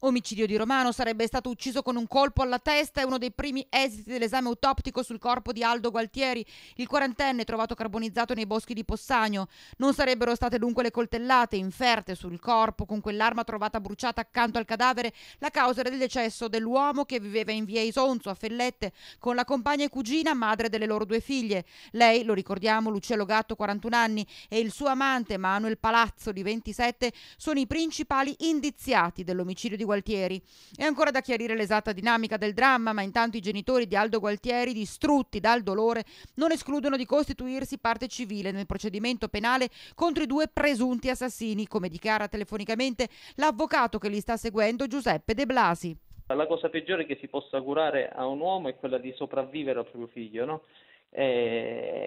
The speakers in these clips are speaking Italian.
Omicidio di Romano sarebbe stato ucciso con un colpo alla testa, e uno dei primi esiti dell'esame autoptico sul corpo di Aldo Gualtieri, il quarantenne trovato carbonizzato nei boschi di Possagno. Non sarebbero state dunque le coltellate inferte sul corpo con quell'arma trovata bruciata accanto al cadavere la causa del decesso dell'uomo che viveva in via Isonzo a Fellette con la compagna e cugina, madre delle loro due figlie. Lei, lo ricordiamo, Luciello Gatto, 41 anni, e il suo amante Manuel Palazzo, di 27, sono i principali indiziati dell'omicidio di Gualtieri. È ancora da chiarire l'esatta dinamica del dramma, ma intanto i genitori di Aldo Gualtieri, distrutti dal dolore, non escludono di costituirsi parte civile nel procedimento penale contro i due presunti assassini, come dichiara telefonicamente l'avvocato che li sta seguendo, Giuseppe De Blasi. La cosa peggiore che si possa augurare a un uomo è quella di sopravvivere al proprio figlio, no? E eh,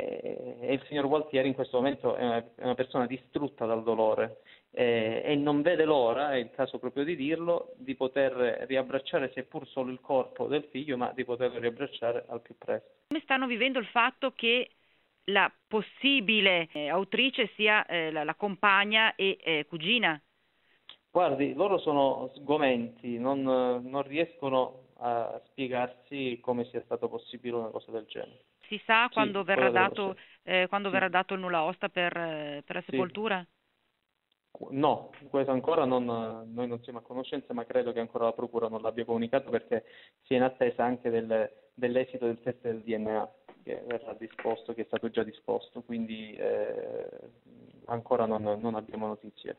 e il signor Gualtieri in questo momento è una, è una persona distrutta dal dolore eh, e non vede l'ora, è il caso proprio di dirlo, di poter riabbracciare seppur solo il corpo del figlio, ma di poterlo riabbracciare al più presto. Come stanno vivendo il fatto che la possibile eh, autrice sia eh, la, la, compagna e eh, cugina? Guardi, loro sono sgomenti, non, non riescono a spiegarsi come sia stato possibile una cosa del genere. Si sa sì, quando, verrà dato, eh, quando sì. verrà dato, il nulla osta per, eh, per la sepoltura? No, questo ancora non, noi non siamo a conoscenza, ma credo che ancora la Procura non l'abbia comunicato perché si è in attesa anche del, dell'esito del test del DNA che verrà disposto, che è stato già disposto, quindi eh, ancora non, non abbiamo notizie.